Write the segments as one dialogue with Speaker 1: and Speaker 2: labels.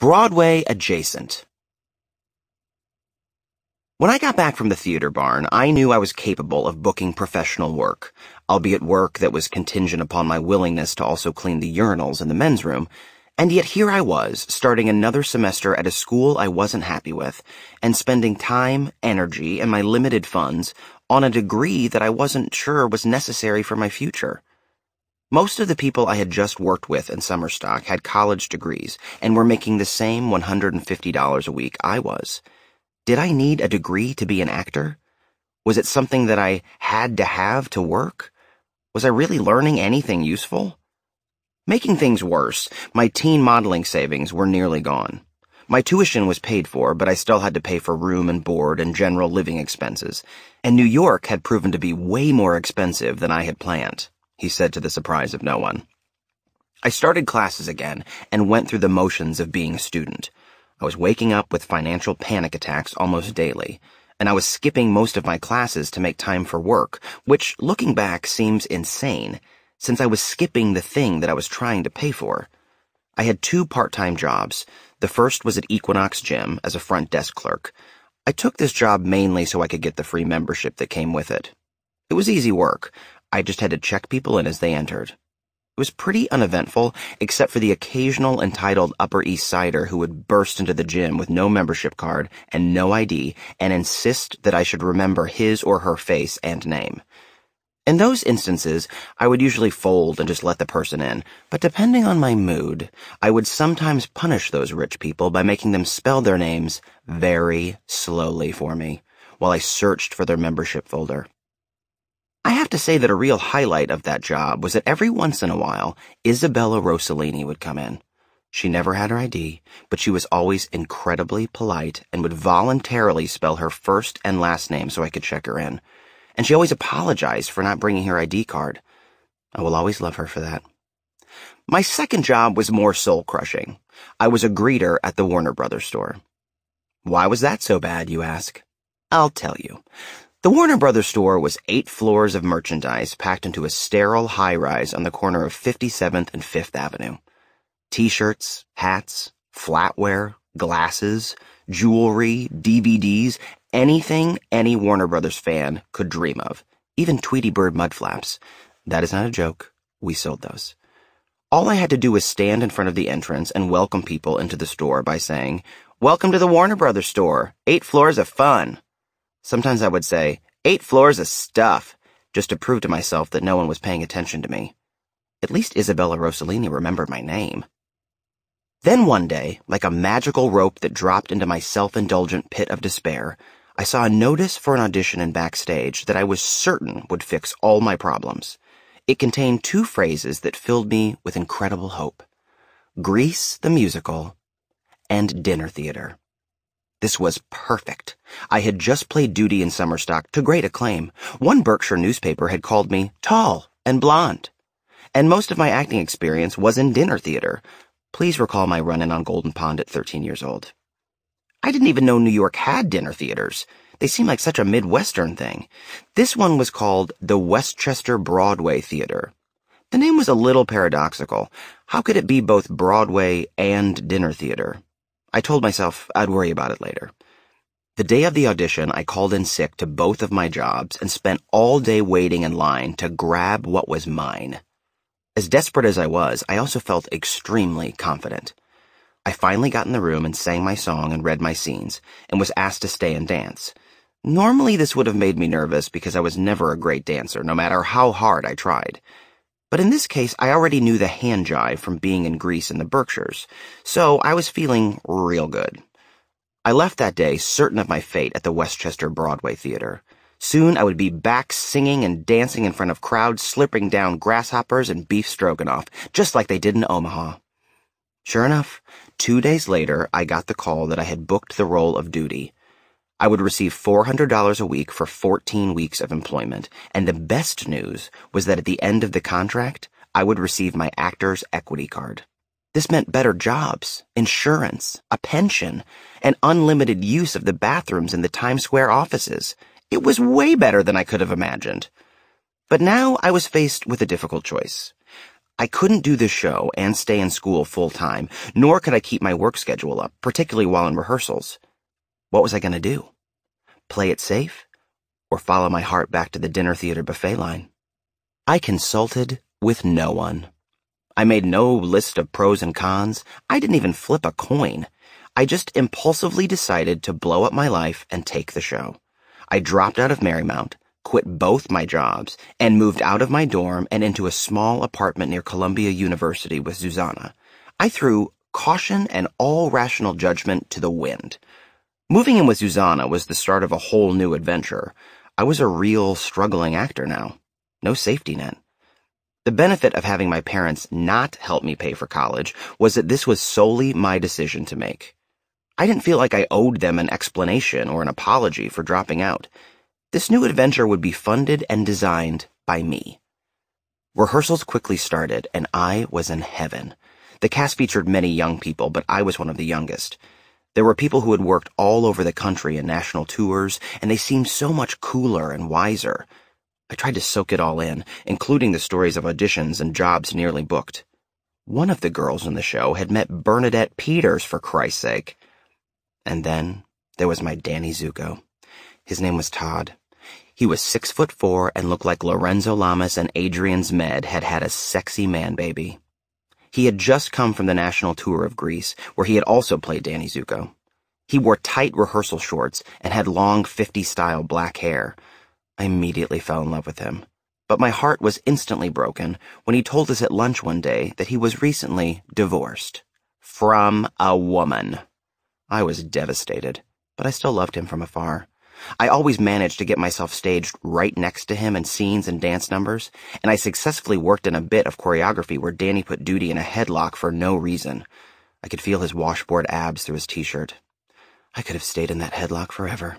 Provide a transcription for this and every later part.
Speaker 1: Broadway adjacent. When I got back from the theater barn, I knew I was capable of booking professional work, albeit work that was contingent upon my willingness to also clean the urinals in the men's room. And yet here I was, starting another semester at a school I wasn't happy with, and spending time, energy, and my limited funds on a degree that I wasn't sure was necessary for my future. Most of the people I had just worked with in summer stock had college degrees and were making the same $150 a week I was. Did I need a degree to be an actor? Was it something that I had to have to work? Was I really learning anything useful? Making things worse, my teen modeling savings were nearly gone. My tuition was paid for, but I still had to pay for room and board and general living expenses, and New York had proven to be way more expensive than I had planned he said to the surprise of no one. I started classes again and went through the motions of being a student. I was waking up with financial panic attacks almost daily, and I was skipping most of my classes to make time for work, which, looking back, seems insane, since I was skipping the thing that I was trying to pay for. I had two part-time jobs. The first was at Equinox Gym as a front desk clerk. I took this job mainly so I could get the free membership that came with it. It was easy work. I just had to check people in as they entered. It was pretty uneventful, except for the occasional entitled Upper East Sider who would burst into the gym with no membership card and no ID and insist that I should remember his or her face and name. In those instances, I would usually fold and just let the person in, but depending on my mood, I would sometimes punish those rich people by making them spell their names very slowly for me while I searched for their membership folder. I have to say that a real highlight of that job was that every once in a while, Isabella Rossellini would come in. She never had her ID, but she was always incredibly polite and would voluntarily spell her first and last name so I could check her in. And she always apologized for not bringing her ID card. I will always love her for that. My second job was more soul crushing. I was a greeter at the Warner Brothers store. Why was that so bad, you ask? I'll tell you. The Warner Brothers store was eight floors of merchandise packed into a sterile high rise on the corner of 57th and 5th Avenue. T shirts, hats, flatware, glasses, jewelry, DVDs, anything any Warner Brothers fan could dream of, even Tweety Bird mudflaps. That is not a joke. We sold those. All I had to do was stand in front of the entrance and welcome people into the store by saying, Welcome to the Warner Brothers store. Eight floors of fun. Sometimes I would say, eight floors of stuff, just to prove to myself that no one was paying attention to me. At least Isabella Rossellini remembered my name. Then one day, like a magical rope that dropped into my self-indulgent pit of despair, I saw a notice for an audition in backstage that I was certain would fix all my problems. It contained two phrases that filled me with incredible hope. Grease the musical and dinner theater. This was perfect. I had just played duty in Summerstock to great acclaim. One Berkshire newspaper had called me tall and blonde. And most of my acting experience was in dinner theater. Please recall my run in on Golden Pond at 13 years old. I didn't even know New York had dinner theaters. They seemed like such a Midwestern thing. This one was called the Westchester Broadway Theater. The name was a little paradoxical. How could it be both Broadway and dinner theater? I told myself I'd worry about it later. The day of the audition, I called in sick to both of my jobs and spent all day waiting in line to grab what was mine. As desperate as I was, I also felt extremely confident. I finally got in the room and sang my song and read my scenes, and was asked to stay and dance. Normally, this would have made me nervous because I was never a great dancer, no matter how hard I tried. But in this case, I already knew the hand jive from being in Greece and the Berkshires, so I was feeling real good. I left that day certain of my fate at the Westchester Broadway Theater. Soon I would be back singing and dancing in front of crowds slipping down grasshoppers and beef stroganoff, just like they did in Omaha. Sure enough, two days later I got the call that I had booked the role of duty, I would receive $400 a week for 14 weeks of employment, and the best news was that at the end of the contract, I would receive my actor's equity card. This meant better jobs, insurance, a pension, and unlimited use of the bathrooms in the Times Square offices. It was way better than I could have imagined. But now I was faced with a difficult choice. I couldn't do this show and stay in school full time, nor could I keep my work schedule up, particularly while in rehearsals. What was I going to do? Play it safe? Or follow my heart back to the dinner theater buffet line? I consulted with no one. I made no list of pros and cons. I didn't even flip a coin. I just impulsively decided to blow up my life and take the show. I dropped out of Marymount, quit both my jobs, and moved out of my dorm and into a small apartment near Columbia University with Susanna. I threw caution and all rational judgment to the wind. Moving in with Susanna was the start of a whole new adventure. I was a real struggling actor now. No safety net. The benefit of having my parents not help me pay for college was that this was solely my decision to make. I didn't feel like I owed them an explanation or an apology for dropping out. This new adventure would be funded and designed by me. Rehearsals quickly started, and I was in heaven. The cast featured many young people, but I was one of the youngest. There were people who had worked all over the country in national tours, and they seemed so much cooler and wiser. I tried to soak it all in, including the stories of auditions and jobs nearly booked. One of the girls in the show had met Bernadette Peters, for Christ's sake. And then there was my Danny Zuko. His name was Todd. He was six foot four and looked like Lorenzo Lamas and Adrian Zmed had had a sexy man baby. He had just come from the national tour of Greece, where he had also played Danny Zuko. He wore tight rehearsal shorts and had long 50-style black hair. I immediately fell in love with him. But my heart was instantly broken when he told us at lunch one day that he was recently divorced. From a woman. I was devastated, but I still loved him from afar. I always managed to get myself staged right next to him in scenes and dance numbers, and I successfully worked in a bit of choreography where Danny put Duty in a headlock for no reason. I could feel his washboard abs through his t-shirt. I could have stayed in that headlock forever.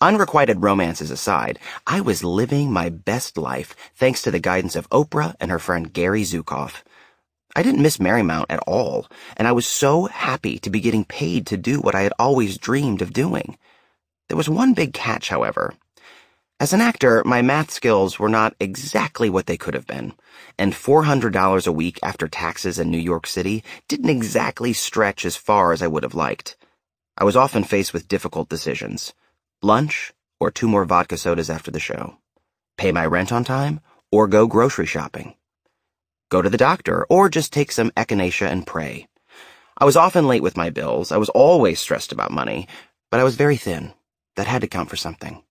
Speaker 1: Unrequited romances aside, I was living my best life thanks to the guidance of Oprah and her friend Gary Zukoff. I didn't miss Marymount at all, and I was so happy to be getting paid to do what I had always dreamed of doing. There was one big catch, however. As an actor, my math skills were not exactly what they could have been, and $400 a week after taxes in New York City didn't exactly stretch as far as I would have liked. I was often faced with difficult decisions. Lunch or two more vodka sodas after the show. Pay my rent on time or go grocery shopping. Go to the doctor or just take some echinacea and pray. I was often late with my bills. I was always stressed about money, but I was very thin. That had to count for something.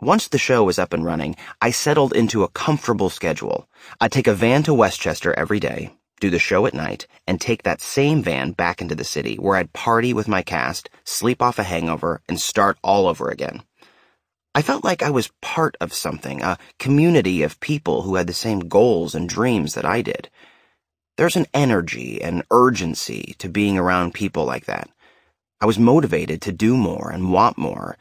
Speaker 1: Once the show was up and running, I settled into a comfortable schedule. I'd take a van to Westchester every day, do the show at night, and take that same van back into the city where I'd party with my cast, sleep off a hangover, and start all over again. I felt like I was part of something, a community of people who had the same goals and dreams that I did. There's an energy and urgency to being around people like that. I was motivated to do more and want more,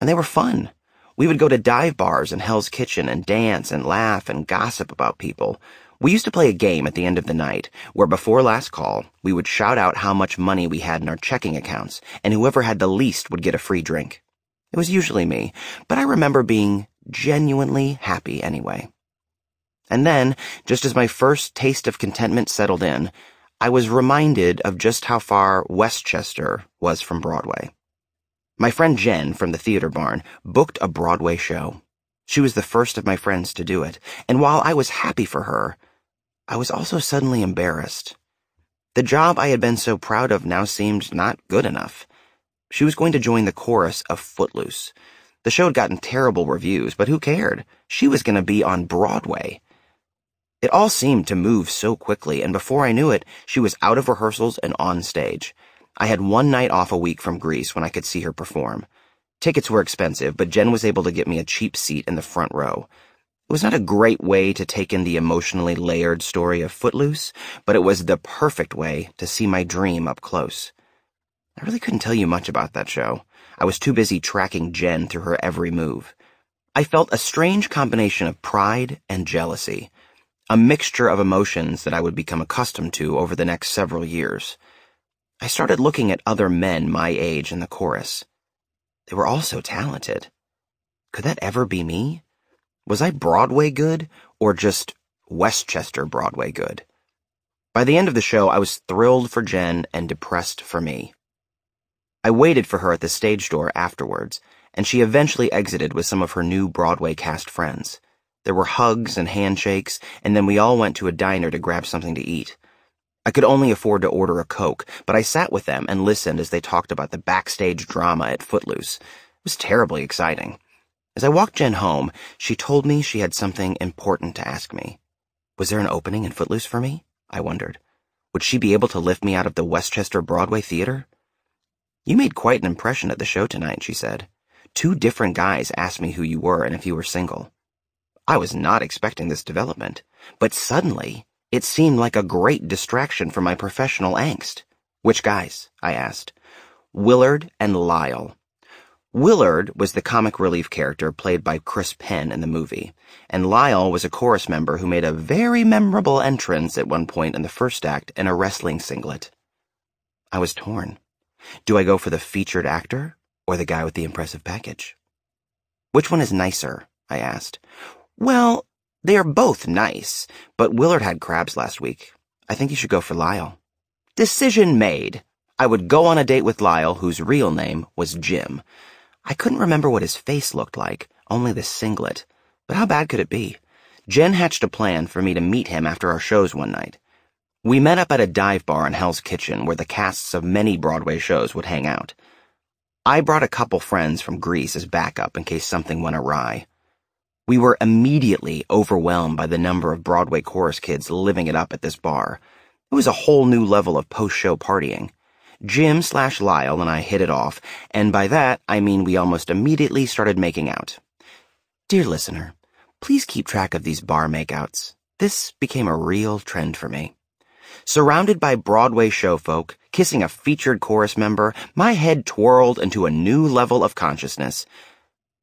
Speaker 1: and they were fun. We would go to dive bars and Hell's Kitchen and dance and laugh and gossip about people. We used to play a game at the end of the night where before last call, we would shout out how much money we had in our checking accounts, and whoever had the least would get a free drink. It was usually me, but I remember being genuinely happy anyway. And then, just as my first taste of contentment settled in, I was reminded of just how far Westchester was from Broadway. My friend Jen from the theater barn booked a Broadway show. She was the first of my friends to do it, and while I was happy for her, I was also suddenly embarrassed. The job I had been so proud of now seemed not good enough. She was going to join the chorus of Footloose. The show had gotten terrible reviews, but who cared? She was going to be on Broadway. It all seemed to move so quickly, and before I knew it, she was out of rehearsals and on stage. I had one night off a week from Greece when I could see her perform. Tickets were expensive, but Jen was able to get me a cheap seat in the front row. It was not a great way to take in the emotionally layered story of Footloose, but it was the perfect way to see my dream up close. I really couldn't tell you much about that show. I was too busy tracking Jen through her every move. I felt a strange combination of pride and jealousy a mixture of emotions that I would become accustomed to over the next several years. I started looking at other men my age in the chorus. They were all so talented. Could that ever be me? Was I Broadway good or just Westchester Broadway good? By the end of the show, I was thrilled for Jen and depressed for me. I waited for her at the stage door afterwards, and she eventually exited with some of her new Broadway cast friends. There were hugs and handshakes, and then we all went to a diner to grab something to eat. I could only afford to order a Coke, but I sat with them and listened as they talked about the backstage drama at Footloose. It was terribly exciting. As I walked Jen home, she told me she had something important to ask me. Was there an opening in Footloose for me? I wondered. Would she be able to lift me out of the Westchester Broadway Theater? You made quite an impression at the show tonight, she said. Two different guys asked me who you were and if you were single. I was not expecting this development, but suddenly it seemed like a great distraction from my professional angst. Which guys? I asked. Willard and Lyle. Willard was the comic relief character played by Chris Penn in the movie, and Lyle was a chorus member who made a very memorable entrance at one point in the first act in a wrestling singlet. I was torn. Do I go for the featured actor or the guy with the impressive package? Which one is nicer? I asked. Well, they are both nice, but Willard had crabs last week. I think you should go for Lyle. Decision made. I would go on a date with Lyle, whose real name was Jim. I couldn't remember what his face looked like, only the singlet. But how bad could it be? Jen hatched a plan for me to meet him after our shows one night. We met up at a dive bar in Hell's Kitchen where the casts of many Broadway shows would hang out. I brought a couple friends from Greece as backup in case something went awry. We were immediately overwhelmed by the number of Broadway chorus kids living it up at this bar. It was a whole new level of post-show partying. Jim slash Lyle and I hit it off, and by that I mean we almost immediately started making out. Dear listener, please keep track of these bar makeouts. This became a real trend for me. Surrounded by Broadway show folk, kissing a featured chorus member, my head twirled into a new level of consciousness.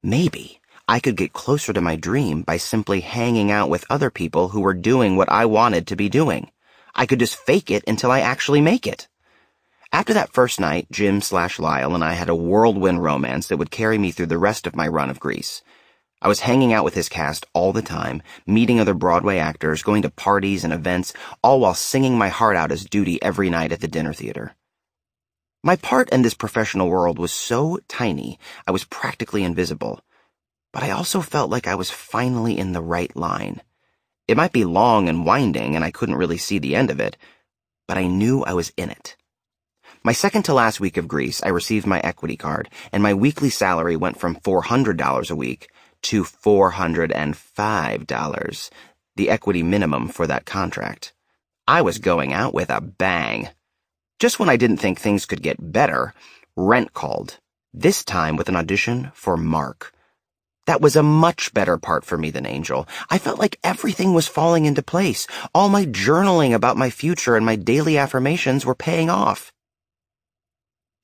Speaker 1: Maybe I could get closer to my dream by simply hanging out with other people who were doing what I wanted to be doing. I could just fake it until I actually make it. After that first night, Jim slash Lyle and I had a whirlwind romance that would carry me through the rest of my run of Greece. I was hanging out with his cast all the time, meeting other Broadway actors, going to parties and events, all while singing my heart out as duty every night at the dinner theater. My part in this professional world was so tiny, I was practically invisible but I also felt like I was finally in the right line. It might be long and winding, and I couldn't really see the end of it, but I knew I was in it. My second to last week of Greece, I received my equity card, and my weekly salary went from $400 a week to $405, the equity minimum for that contract. I was going out with a bang. Just when I didn't think things could get better, Rent called, this time with an audition for Mark that was a much better part for me than Angel. I felt like everything was falling into place. All my journaling about my future and my daily affirmations were paying off.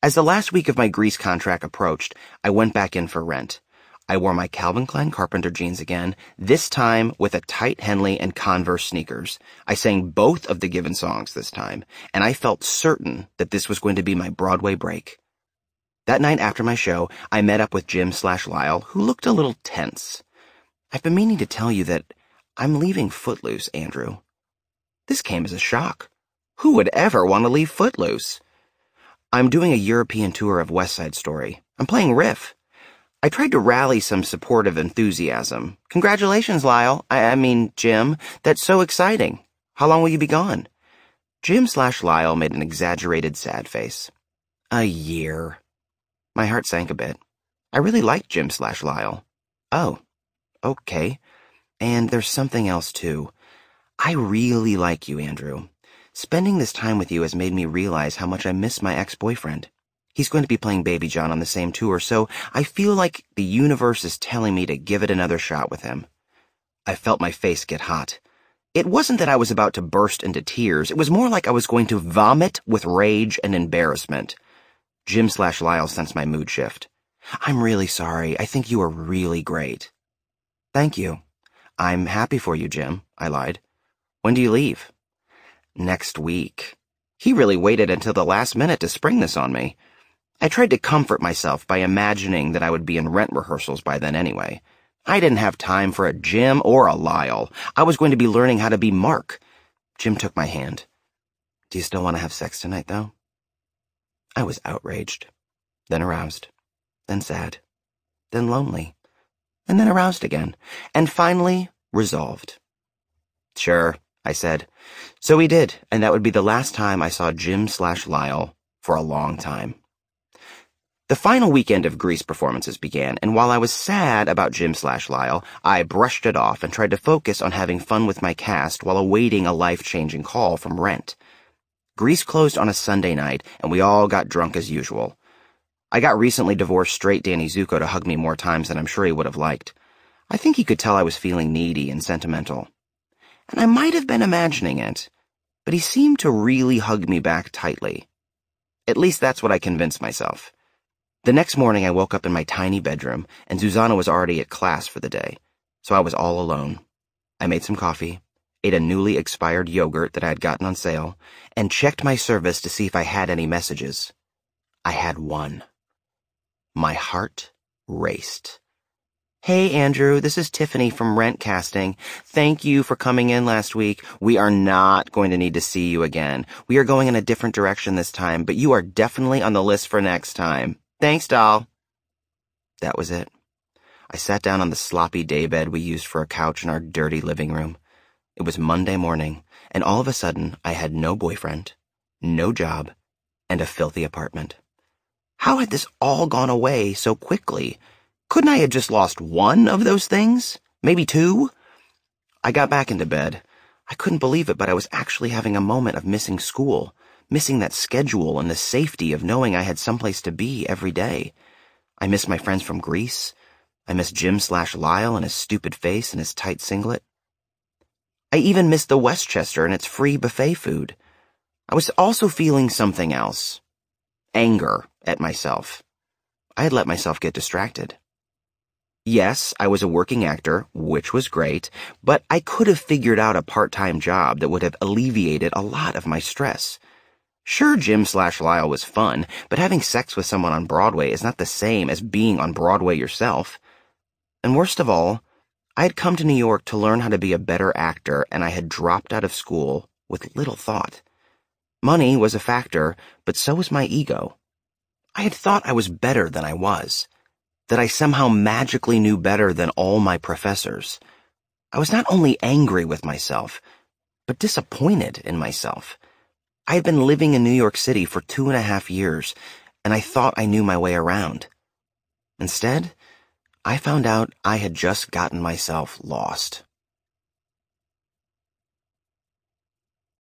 Speaker 1: As the last week of my Grease contract approached, I went back in for rent. I wore my Calvin Klein carpenter jeans again, this time with a tight Henley and Converse sneakers. I sang both of the given songs this time, and I felt certain that this was going to be my Broadway break. That night after my show, I met up with Jim slash Lyle, who looked a little tense. I've been meaning to tell you that I'm leaving Footloose, Andrew. This came as a shock. Who would ever want to leave Footloose? I'm doing a European tour of West Side Story. I'm playing Riff. I tried to rally some supportive enthusiasm. Congratulations, Lyle. I, I mean, Jim. That's so exciting. How long will you be gone? Jim slash Lyle made an exaggerated sad face. A year. My heart sank a bit. I really liked Jim slash Lyle. Oh, okay. And there's something else, too. I really like you, Andrew. Spending this time with you has made me realize how much I miss my ex-boyfriend. He's going to be playing Baby John on the same tour, so I feel like the universe is telling me to give it another shot with him. I felt my face get hot. It wasn't that I was about to burst into tears. It was more like I was going to vomit with rage and embarrassment. Jim slash Lyle sensed my mood shift. I'm really sorry. I think you are really great. Thank you. I'm happy for you, Jim, I lied. When do you leave? Next week. He really waited until the last minute to spring this on me. I tried to comfort myself by imagining that I would be in rent rehearsals by then anyway. I didn't have time for a Jim or a Lyle. I was going to be learning how to be Mark. Jim took my hand. Do you still want to have sex tonight, though? I was outraged, then aroused, then sad, then lonely, and then aroused again, and finally resolved. Sure, I said. So we did, and that would be the last time I saw Jim slash Lyle for a long time. The final weekend of Grease performances began, and while I was sad about Jim slash Lyle, I brushed it off and tried to focus on having fun with my cast while awaiting a life-changing call from Rent. Greece closed on a Sunday night, and we all got drunk as usual. I got recently divorced straight Danny Zuko to hug me more times than I'm sure he would have liked. I think he could tell I was feeling needy and sentimental. And I might have been imagining it, but he seemed to really hug me back tightly. At least that's what I convinced myself. The next morning I woke up in my tiny bedroom, and Susanna was already at class for the day, so I was all alone. I made some coffee, ate a newly expired yogurt that I had gotten on sale, and checked my service to see if I had any messages. I had one. My heart raced. Hey, Andrew, this is Tiffany from Rent Casting. Thank you for coming in last week. We are not going to need to see you again. We are going in a different direction this time, but you are definitely on the list for next time. Thanks, doll. That was it. I sat down on the sloppy daybed we used for a couch in our dirty living room. It was Monday morning, and all of a sudden, I had no boyfriend, no job, and a filthy apartment. How had this all gone away so quickly? Couldn't I have just lost one of those things? Maybe two? I got back into bed. I couldn't believe it, but I was actually having a moment of missing school, missing that schedule and the safety of knowing I had someplace to be every day. I missed my friends from Greece. I missed Jim slash Lyle and his stupid face and his tight singlet. I even missed the Westchester and its free buffet food. I was also feeling something else. Anger at myself. I had let myself get distracted. Yes, I was a working actor, which was great, but I could have figured out a part-time job that would have alleviated a lot of my stress. Sure, Jim slash Lyle was fun, but having sex with someone on Broadway is not the same as being on Broadway yourself. And worst of all, I had come to New York to learn how to be a better actor, and I had dropped out of school with little thought. Money was a factor, but so was my ego. I had thought I was better than I was, that I somehow magically knew better than all my professors. I was not only angry with myself, but disappointed in myself. I had been living in New York City for two and a half years, and I thought I knew my way around. Instead, I found out I had just gotten myself lost.